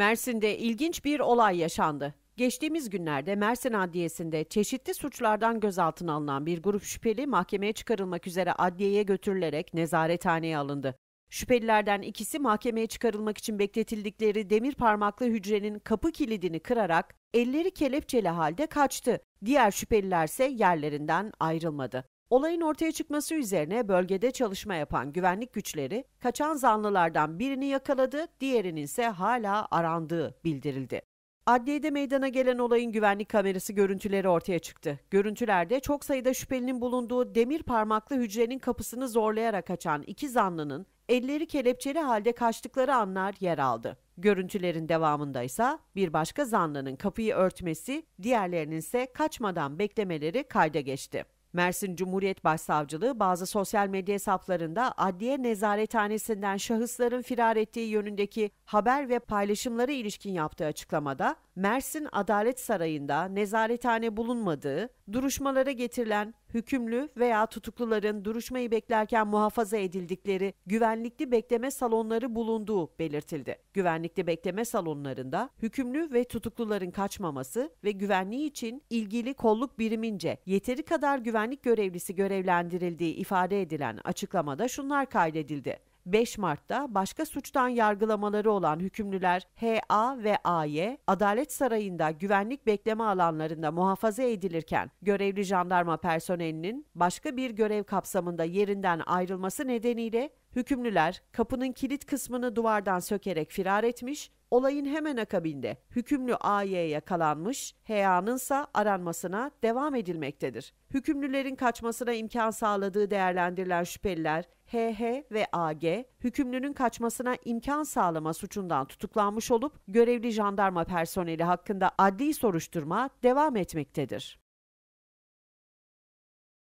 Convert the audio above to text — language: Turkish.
Mersin'de ilginç bir olay yaşandı. Geçtiğimiz günlerde Mersin Adliyesi'nde çeşitli suçlardan gözaltına alınan bir grup şüpheli mahkemeye çıkarılmak üzere adliyeye götürülerek nezarethaneye alındı. Şüphelilerden ikisi mahkemeye çıkarılmak için bekletildikleri demir parmaklı hücrenin kapı kilidini kırarak elleri kelepçeli halde kaçtı. Diğer şüphelilerse yerlerinden ayrılmadı. Olayın ortaya çıkması üzerine bölgede çalışma yapan güvenlik güçleri kaçan zanlılardan birini yakaladı, diğerinin ise hala arandığı bildirildi. Adliyede meydana gelen olayın güvenlik kamerası görüntüleri ortaya çıktı. Görüntülerde çok sayıda şüphelinin bulunduğu demir parmaklı hücrenin kapısını zorlayarak açan iki zanlının elleri kelepçeli halde kaçtıkları anlar yer aldı. Görüntülerin devamında ise bir başka zanlının kapıyı örtmesi, diğerlerinin ise kaçmadan beklemeleri kayda geçti. Mersin Cumhuriyet Başsavcılığı bazı sosyal medya hesaplarında adliye nezarethanesinden şahısların firar ettiği yönündeki haber ve paylaşımlara ilişkin yaptığı açıklamada Mersin Adalet Sarayı'nda nezarethane bulunmadığı, duruşmalara getirilen hükümlü veya tutukluların duruşmayı beklerken muhafaza edildikleri güvenlikli bekleme salonları bulunduğu belirtildi. Güvenlikli bekleme salonlarında hükümlü ve tutukluların kaçmaması ve güvenliği için ilgili kolluk birimince yeteri kadar güvenlik görevlisi görevlendirildiği ifade edilen açıklamada şunlar kaydedildi. 5 Mart'ta başka suçtan yargılamaları olan hükümlüler HA ve AY Adalet Sarayı'nda güvenlik bekleme alanlarında muhafaza edilirken görevli jandarma personelinin başka bir görev kapsamında yerinden ayrılması nedeniyle Hükümlüler kapının kilit kısmını duvardan sökerek firar etmiş, olayın hemen akabinde hükümlü AY yakalanmış, Heya'nınsa aranmasına devam edilmektedir. Hükümlülerin kaçmasına imkan sağladığı değerlendirilen şüpheliler HH ve AG hükümlünün kaçmasına imkan sağlama suçundan tutuklanmış olup görevli jandarma personeli hakkında adli soruşturma devam etmektedir.